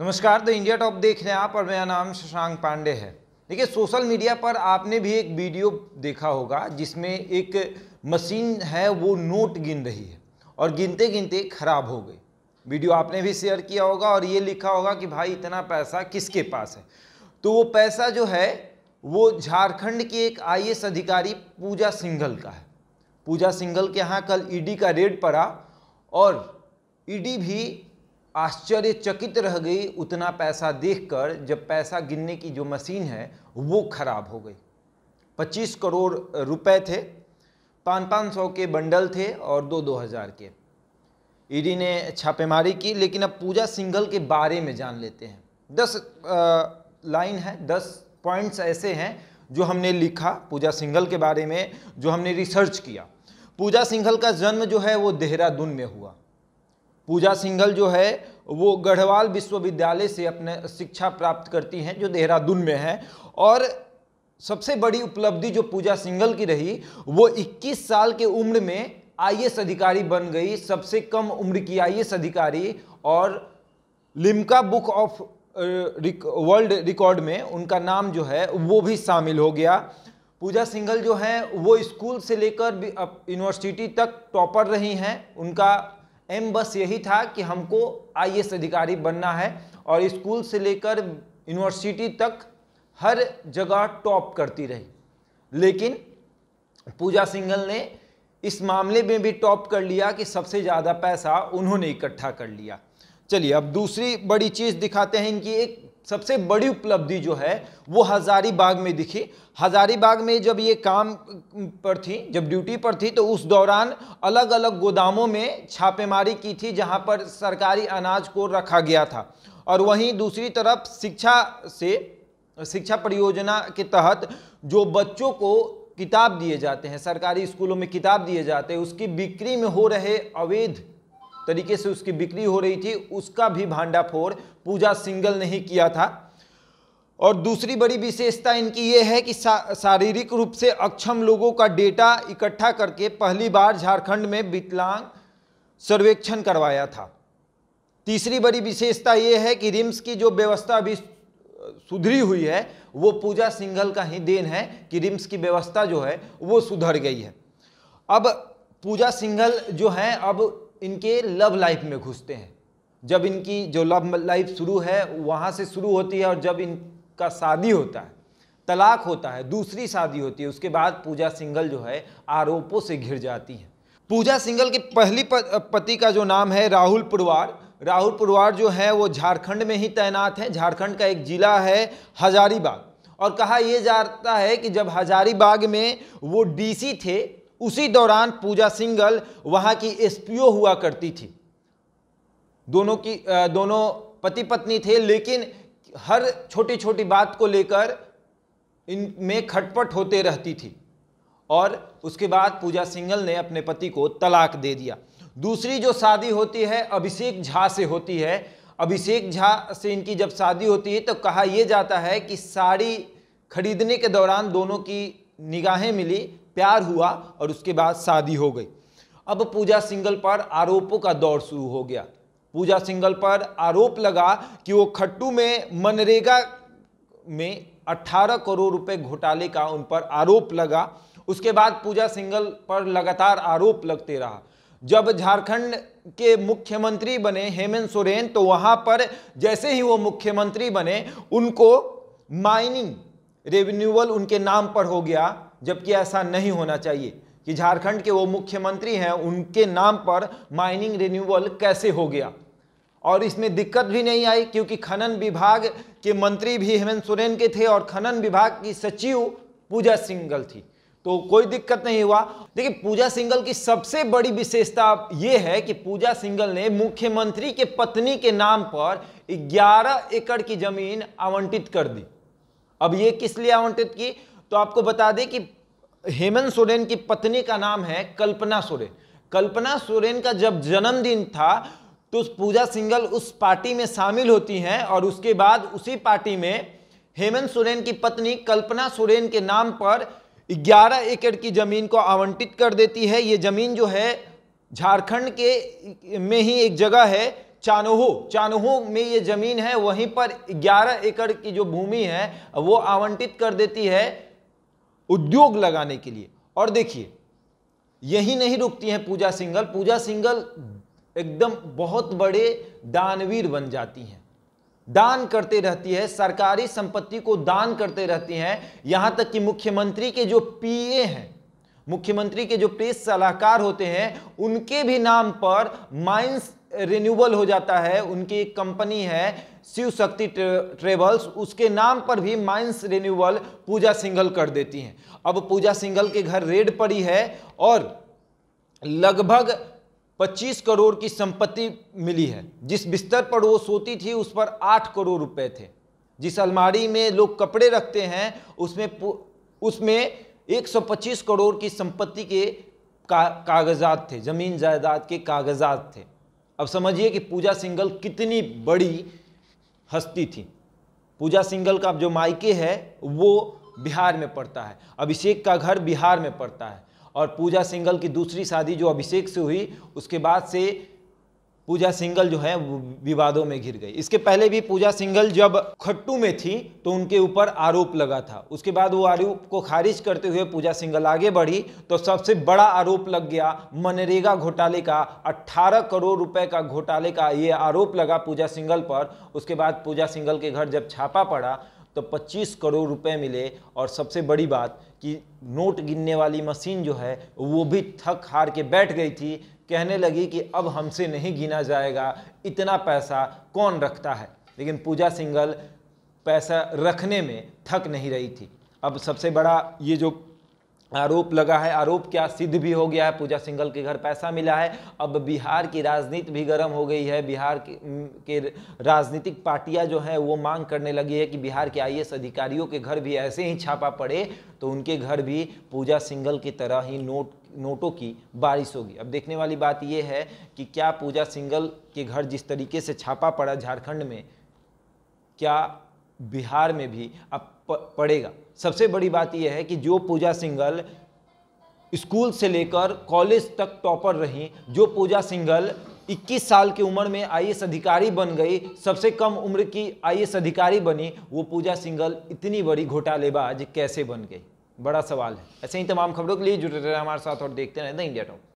नमस्कार the India top देख रहे हैं आप और मेरा नाम शशांक पांडे है देखिए सोशल मीडिया पर आपने भी एक वीडियो देखा होगा जिसमें एक मशीन है वो नोट गिन रही है और गिनते गिनते खराब हो गई वीडियो आपने भी शेयर किया होगा और ये लिखा होगा कि भाई इतना पैसा किसके पास है तो वो पैसा जो है वो झारखंड की एक आई अधिकारी पूजा सिंघल का है पूजा सिंघल के यहाँ कल ईडी का रेड पड़ा और ईडी भी आश्चर्यचकित रह गई उतना पैसा देखकर जब पैसा गिनने की जो मशीन है वो ख़राब हो गई 25 करोड़ रुपए थे पाँच पाँच सौ के बंडल थे और दो दो हज़ार के ईडी ने छापेमारी की लेकिन अब पूजा सिंघल के बारे में जान लेते हैं दस लाइन है दस पॉइंट्स ऐसे हैं जो हमने लिखा पूजा सिंघल के बारे में जो हमने रिसर्च किया पूजा सिंघल का जन्म जो है वो देहरादून में हुआ पूजा सिंघल जो है वो गढ़वाल विश्वविद्यालय से अपने शिक्षा प्राप्त करती हैं जो देहरादून में है और सबसे बड़ी उपलब्धि जो पूजा सिंघल की रही वो 21 साल के उम्र में आई अधिकारी बन गई सबसे कम उम्र की आई अधिकारी और Limca Book of World Record में उनका नाम जो है वो भी शामिल हो गया पूजा सिंघल जो हैं वो स्कूल से लेकर यूनिवर्सिटी तक टॉपर रही हैं उनका एम बस यही था कि हमको आई अधिकारी बनना है और स्कूल से लेकर यूनिवर्सिटी तक हर जगह टॉप करती रही लेकिन पूजा सिंघल ने इस मामले में भी टॉप कर लिया कि सबसे ज़्यादा पैसा उन्होंने इकट्ठा कर लिया चलिए अब दूसरी बड़ी चीज़ दिखाते हैं इनकी एक सबसे बड़ी उपलब्धि जो है वो हजारीबाग में दिखी हजारीबाग में जब ये काम पर थी जब ड्यूटी पर थी तो उस दौरान अलग अलग गोदामों में छापेमारी की थी जहां पर सरकारी अनाज को रखा गया था और वहीं दूसरी तरफ शिक्षा से शिक्षा परियोजना के तहत जो बच्चों को किताब दिए जाते हैं सरकारी स्कूलों में किताब दिए जाते हैं उसकी बिक्री में हो रहे अवैध तरीके से उसकी बिक्री हो रही थी उसका भी भांडाफोड़ पूजा सिंगल नहीं किया था और दूसरी बड़ी विशेषता इनकी ये है कि शारीरिक रूप से अक्षम लोगों का डेटा इकट्ठा करके पहली बार झारखंड में विकलांग सर्वेक्षण करवाया था तीसरी बड़ी विशेषता ये है कि रिम्स की जो व्यवस्था अभी सुधरी हुई है वो पूजा सिंघल का ही देन है कि रिम्स की व्यवस्था जो है वो सुधर गई है अब पूजा सिंघल जो है अब इनके लव लाइफ में घुसते हैं जब इनकी जो लव लाइफ शुरू है वहाँ से शुरू होती है और जब इनका शादी होता है तलाक होता है दूसरी शादी होती है उसके बाद पूजा सिंगल जो है आरोपों से घिर जाती है पूजा सिंगल के पहली पति का जो नाम है राहुल पुरवार राहुल पुरवार जो है वो झारखंड में ही तैनात है झारखंड का एक जिला है हजारीबाग और कहा यह जाता है कि जब हजारीबाग में वो डीसी थे उसी दौरान पूजा सिंगल वहाँ की एसपीओ हुआ करती थी दोनों की दोनों पति पत्नी थे लेकिन हर छोटी छोटी बात को लेकर इनमें खटपट होते रहती थी और उसके बाद पूजा सिंगल ने अपने पति को तलाक दे दिया दूसरी जो शादी होती है अभिषेक झा से होती है अभिषेक झा से इनकी जब शादी होती है तो कहा यह जाता है कि साड़ी खरीदने के दौरान दोनों की निगाहें मिली प्यार हुआ और उसके बाद शादी हो गई अब पूजा सिंगल पर आरोपों का दौर शुरू हो गया पूजा सिंगल पर आरोप लगा कि वो खट्टू में मनरेगा में 18 करोड़ रुपए घोटाले का उन पर आरोप लगा उसके बाद पूजा सिंगल पर लगातार आरोप लगते रहा जब झारखंड के मुख्यमंत्री बने हेमंत सोरेन तो वहां पर जैसे ही वो मुख्यमंत्री बने उनको माइनिंग रेवेन्यूअल उनके नाम पर हो गया जबकि ऐसा नहीं होना चाहिए कि झारखंड के वो मुख्यमंत्री हैं उनके नाम पर माइनिंग रिन्यूअल कैसे हो गया और इसमें दिक्कत भी नहीं आई क्योंकि खनन विभाग के मंत्री भी हेमंत सोरेन के थे और खनन विभाग की सचिव पूजा सिंगल थी तो कोई दिक्कत नहीं हुआ देखिए पूजा सिंगल की सबसे बड़ी विशेषता ये है कि पूजा सिंगल ने मुख्यमंत्री के पत्नी के नाम पर 11 एकड़ की जमीन आवंटित कर दी अब ये किस लिए आवंटित की तो आपको बता दें कि हेमंत सोरेन की पत्नी का नाम है कल्पना सोरेन कल्पना सोरेन का जब जन्मदिन था तो पूजा सिंगल उस पार्टी में शामिल होती हैं और उसके बाद उसी पार्टी में हेमंत सोरेन की पत्नी कल्पना सोरेन के नाम पर 11 एकड़ की ज़मीन को आवंटित कर देती है ये ज़मीन जो है झारखंड के में ही एक जगह है चानोहो चानोहो में ये ज़मीन है वहीं पर 11 एकड़ की जो भूमि है वो आवंटित कर देती है उद्योग लगाने के लिए और देखिए यही नहीं रुकती हैं पूजा सिंगल पूजा सिंगल एकदम बहुत बड़े दानवीर बन जाती हैं दान करते रहती है सरकारी संपत्ति को दान करते रहती हैं यहाँ तक कि मुख्यमंत्री के जो पीए हैं मुख्यमंत्री के जो प्रेस सलाहकार होते हैं उनके भी नाम पर माइंस रिन्यूबल हो जाता है उनकी एक कंपनी है शिव शक्ति ट्रेवल्स उसके नाम पर भी माइंस रिन्यूबल पूजा सिंघल कर देती हैं अब पूजा सिंघल के घर रेड पड़ी है और लगभग 25 करोड़ की संपत्ति मिली है जिस बिस्तर पर वो सोती थी उस पर 8 करोड़ रुपए थे जिस अलमारी में लोग कपड़े रखते हैं उसमें उसमें 125 करोड़ की संपत्ति के का, कागजात थे जमीन जायदाद के कागजात थे अब समझिए कि पूजा सिंगल कितनी बड़ी हस्ती थी पूजा सिंगल का जो मायके है वो बिहार में पड़ता है अभिषेक का घर बिहार में पड़ता है और पूजा सिंगल की दूसरी शादी जो अभिषेक से हुई उसके बाद से पूजा सिंगल जो है वो विवादों में घिर गई इसके पहले भी पूजा सिंगल जब खट्टू में थी तो उनके ऊपर आरोप लगा था उसके बाद वो आरोप को खारिज करते हुए पूजा सिंगल आगे बढ़ी तो सबसे बड़ा आरोप लग गया मनरेगा घोटाले का 18 करोड़ रुपए का घोटाले का ये आरोप लगा पूजा सिंगल पर उसके बाद पूजा सिंगल के घर जब छापा पड़ा तो पच्चीस करोड़ रुपये मिले और सबसे बड़ी बात कि नोट गिनने वाली मशीन जो है वो भी थक हार के बैठ गई थी कहने लगी कि अब हमसे नहीं गिना जाएगा इतना पैसा कौन रखता है लेकिन पूजा सिंगल पैसा रखने में थक नहीं रही थी अब सबसे बड़ा ये जो आरोप लगा है आरोप क्या सिद्ध भी हो गया है पूजा सिंगल के घर पैसा मिला है अब बिहार की राजनीति भी गर्म हो गई है बिहार के, राजनीतिक पार्टियां जो हैं वो मांग करने लगी है कि बिहार के आई अधिकारियों के घर भी ऐसे ही छापा पड़े तो उनके घर भी पूजा सिंगल की तरह ही नोट नोटों की बारिश होगी अब देखने वाली बात यह है कि क्या पूजा सिंगल के घर जिस तरीके से छापा पड़ा झारखंड में क्या बिहार में भी अब पड़ेगा सबसे बड़ी बात यह है कि जो पूजा सिंगल स्कूल से लेकर कॉलेज तक टॉपर रहीं जो पूजा सिंगल 21 साल की उम्र में आई अधिकारी बन गई सबसे कम उम्र की आई अधिकारी बनी वो पूजा सिंगल इतनी बड़ी घोटालेबाज कैसे बन गई बड़ा सवाल है ऐसे ही तमाम खबरों के लिए जुड़े रहे हमारे साथ और देखते रहे द इंडिया टॉप